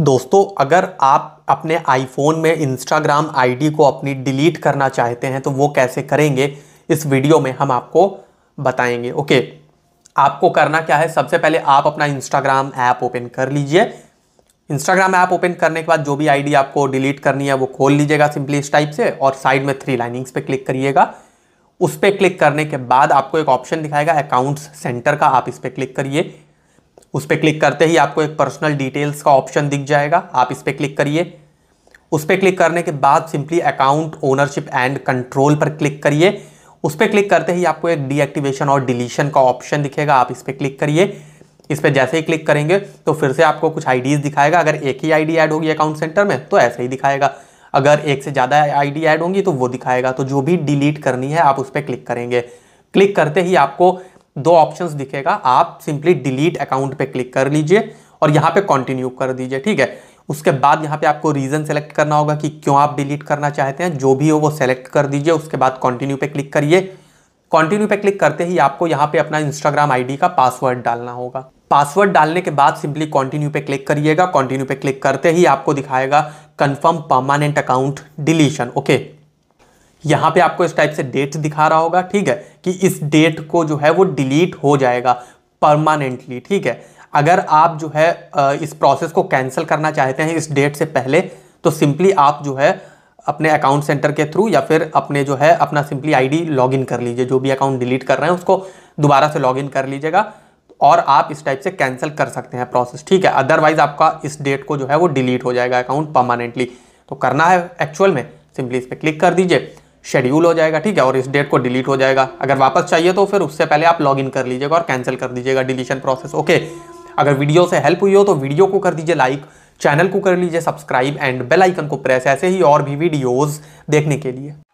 दोस्तों अगर आप अपने आईफोन में इंस्टाग्राम आईडी को अपनी डिलीट करना चाहते हैं तो वो कैसे करेंगे इस वीडियो में हम आपको बताएंगे ओके आपको करना क्या है सबसे पहले आप अपना इंस्टाग्राम ऐप ओपन कर लीजिए इंस्टाग्राम ऐप ओपन करने के बाद जो भी आईडी आपको डिलीट करनी है वो खोल लीजिएगा सिंपली इस टाइप से और साइड में थ्री लाइनिंग्स पे क्लिक करिएगा उस पर क्लिक करने के बाद आपको एक ऑप्शन दिखाएगा अकाउंट्स सेंटर का आप इस पर क्लिक करिए उस पर क्लिक करते ही आपको एक पर्सनल डिटेल्स का ऑप्शन दिख जाएगा आप इस पर क्लिक करिए उस पर क्लिक करने के बाद simply account ownership and control पर क्लिक करिए उस पर क्लिक करते ही आपको एक डीएक्टिवेशन और डिलीशन का ऑप्शन दिखेगा आप इस पर क्लिक करिए इस पर जैसे ही क्लिक करेंगे तो फिर से आपको कुछ आईडीज़ दिखाएगा अगर एक ही आईडी ऐड होगी अकाउंट सेंटर में तो ऐसे ही दिखाएगा अगर एक से ज़्यादा आईडी ऐड होंगी तो वो दिखाएगा तो जो भी डिलीट करनी है आप उस पर क्लिक करेंगे क्लिक करते ही आपको दो ऑप्शंस दिखेगा आप सिंपली डिलीट अकाउंट पे क्लिक कर लीजिए और यहाँ पे कंटिन्यू कर दीजिए ठीक है उसके बाद यहाँ पे आपको रीज़न सेलेक्ट करना होगा कि क्यों आप डिलीट करना चाहते हैं जो भी हो वो सेलेक्ट कर दीजिए उसके बाद कंटिन्यू पे क्लिक करिए कंटिन्यू पे क्लिक करते ही आपको यहाँ पे अपना इंस्टाग्राम आईडी का पासवर्ड डालना होगा पासवर्ड डालने के बाद सिंपली कंटिन्यू पे क्लिक करिएगा कंटिन्यू पे क्लिक करते ही आपको दिखाएगा confirm permanent account deletion okay यहाँ पे आपको इस टाइप से डेट दिखा रहा होगा ठीक है कि इस डेट को जो है वो डिलीट हो जाएगा परमानेंटली ठीक है अगर आप जो है इस प्रोसेस को कैंसिल करना चाहते हैं इस डेट से पहले तो सिंपली आप जो है अपने अकाउंट सेंटर के थ्रू या फिर अपने जो है अपना सिंपली आईडी लॉगिन कर लीजिए जो भी अकाउंट डिलीट कर रहे हैं उसको दोबारा से लॉगिन कर लीजिएगा और आप इस टाइप से कैंसिल कर सकते हैं प्रोसेस ठीक है अदरवाइज आपका इस डेट को जो है वो डिलीट हो जाएगा अकाउंट परमानेंटली तो करना है एक्चुअल में सिंपली इस पर क्लिक कर दीजिए शेड्यूल हो जाएगा ठीक है और इस डेट को डिलीट हो जाएगा अगर वापस चाहिए तो फिर उससे पहले आप लॉगिन कर लीजिएगा और कैंसिल कर दीजिएगा डिलीशन प्रोसेस ओके अगर वीडियो से हेल्प हुई हो तो वीडियो को कर दीजिए लाइक चैनल को कर लीजिए सब्सक्राइब एंड बेल आइकन को प्रेस ऐसे ही और भी वीडियोस देखने के लिए